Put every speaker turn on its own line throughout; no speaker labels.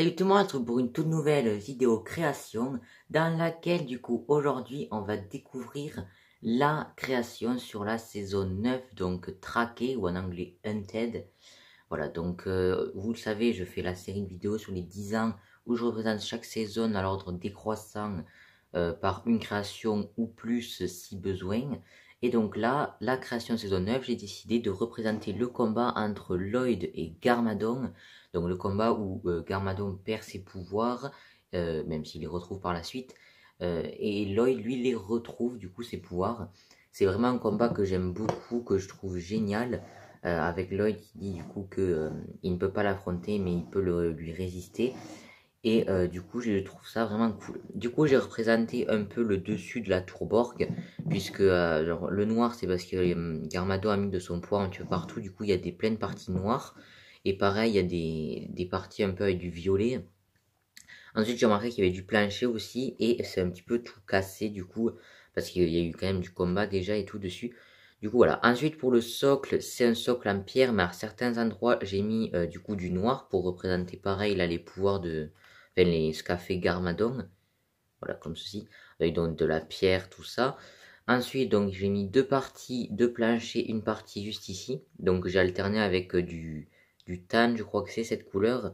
Salut tout le monde pour une toute nouvelle vidéo création dans laquelle du coup aujourd'hui on va découvrir la création sur la saison 9 donc traqué ou en anglais hunted voilà donc euh, vous le savez je fais la série de vidéos sur les 10 ans où je représente chaque saison à l'ordre décroissant euh, par une création ou plus si besoin et donc là, la création de saison 9, j'ai décidé de représenter le combat entre Lloyd et Garmadon. Donc le combat où euh, Garmadon perd ses pouvoirs, euh, même s'il les retrouve par la suite. Euh, et Lloyd, lui, les retrouve du coup ses pouvoirs. C'est vraiment un combat que j'aime beaucoup, que je trouve génial. avec Lloyd qui dit du coup qu'il ne peut pas l'affronter mais il peut lui résister. Et euh, du coup, je trouve ça vraiment cool. Du coup, j'ai représenté un peu le dessus de la tour puisque euh, le noir, c'est parce que euh, Garmado a mis de son poids un peu partout. Du coup, il y a des pleines parties noires. Et pareil, il y a des, des parties un peu avec du violet. Ensuite, j'ai remarqué qu'il y avait du plancher aussi, et c'est un petit peu tout cassé, du coup, parce qu'il y a eu quand même du combat déjà et tout dessus. Du coup, voilà. Ensuite, pour le socle, c'est un socle en pierre, mais à certains endroits, j'ai mis du coup du noir pour représenter pareil, là, les pouvoirs de, les fait Garmadon. Voilà, comme ceci, avec donc de la pierre, tout ça. Ensuite, donc j'ai mis deux parties, deux planchers, une partie juste ici. Donc j'ai alterné avec euh, du, du tan, je crois que c'est cette couleur,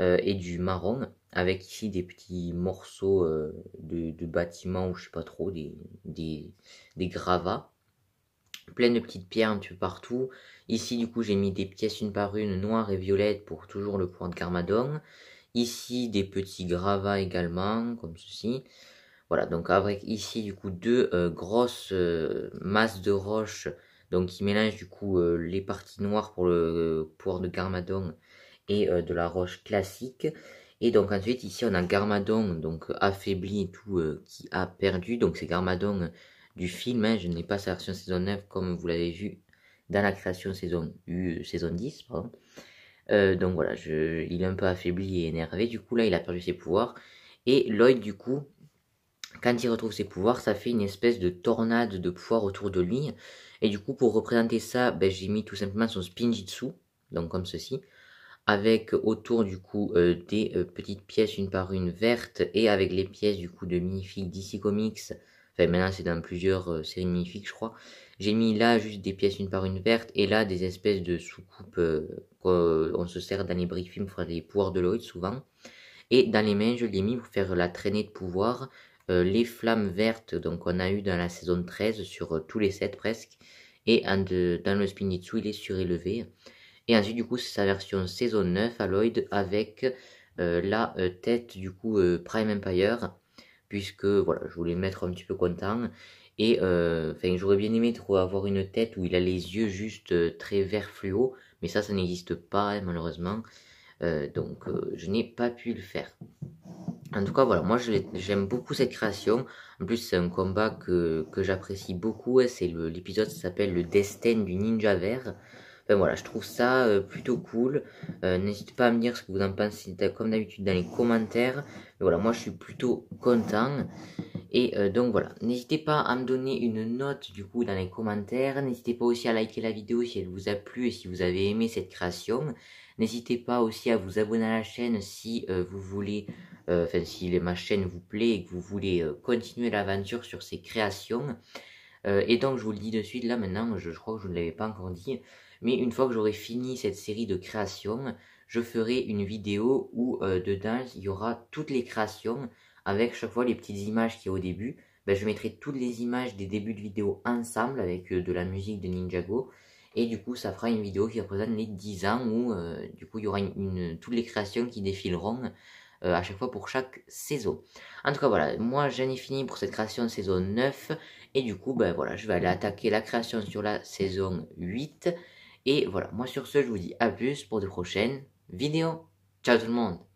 euh, et du marron, avec ici des petits morceaux euh, de, de, bâtiments, ou je sais pas trop, des, des, des gravats plein de petites pierres un peu partout. Ici, du coup, j'ai mis des pièces une par une, noires et violettes, pour toujours le point de Garmadon. Ici, des petits gravats également, comme ceci. Voilà, donc avec ici, du coup, deux euh, grosses euh, masses de roches, donc qui mélangent, du coup, euh, les parties noires pour le pouvoir de Garmadon et de la roche classique. Et donc ensuite, ici, on a Garmadon, donc affaibli et tout, qui a perdu. Donc c'est Garmadon du film, hein. je n'ai pas sa version saison 9, comme vous l'avez vu dans la création saison, saison 10, pardon. Euh, donc voilà, je, il est un peu affaibli et énervé. Du coup, là, il a perdu ses pouvoirs. Et Lloyd, du coup, quand il retrouve ses pouvoirs, ça fait une espèce de tornade de pouvoir autour de lui. Et du coup, pour représenter ça, ben, j'ai mis tout simplement son Spinjitsu, donc comme ceci, avec autour du coup euh, des euh, petites pièces une par une vertes et avec les pièces du coup de minifig DC Comics maintenant, c'est dans plusieurs euh, séries magnifiques, je crois. J'ai mis là juste des pièces une par une vertes et là des espèces de sous euh, qu'on euh, se sert dans les briefings films pour les pouvoirs de Lloyd souvent. Et dans les mains, je l'ai mis pour faire la traînée de pouvoir. les flammes vertes, donc on a eu dans la saison 13 sur tous les sets presque. Et dans le Spinitsu, il est surélevé. Et ensuite, du coup, c'est sa version saison 9 à Lloyd avec la tête du coup Prime Empire puisque voilà, je voulais le mettre un petit peu content. Et euh, j'aurais bien aimé avoir une tête où il a les yeux juste euh, très vert fluo, mais ça, ça n'existe pas hein, malheureusement. Euh, donc je n'ai pas pu le faire. En tout cas, voilà, moi j'aime beaucoup cette création. En plus, c'est un combat que, j'apprécie beaucoup. Hein, c'est L'épisode qui s'appelle Le destin du ninja vert. Ben voilà, je trouve ça euh, plutôt cool. Euh, N'hésitez pas à me dire ce que vous en pensez comme d'habitude dans les commentaires. Mais voilà, moi je suis plutôt content. Et euh, donc voilà, n'hésitez pas à me donner une note du coup dans les commentaires. N'hésitez pas aussi à liker la vidéo si elle vous a plu et si vous avez aimé cette création. N'hésitez pas aussi à vous abonner à la chaîne si euh, vous voulez, enfin si ma chaîne vous plaît et que vous voulez continuer l'aventure sur ces créations. Euh, et donc je vous le dis de suite là maintenant, je, crois que je ne l'avais pas encore dit, mais une fois que j'aurai fini cette série de créations, je ferai une vidéo où euh, dedans il y aura toutes les créations avec chaque fois les petites images qu'il y a au début. Ben, je mettrai toutes les images des débuts de vidéo ensemble avec euh, de la musique de Ninjago. Et du coup, ça fera une vidéo qui représente les 10 ans où du coup il y aura toutes les créations qui défileront euh, à chaque fois pour chaque saison. En tout cas, voilà, moi j'en ai fini pour cette création de saison 9. Et du coup, ben voilà, je vais aller attaquer la création sur la saison 8. Et voilà, moi sur ce, je vous dis à plus pour de prochaines vidéos. Ciao tout le monde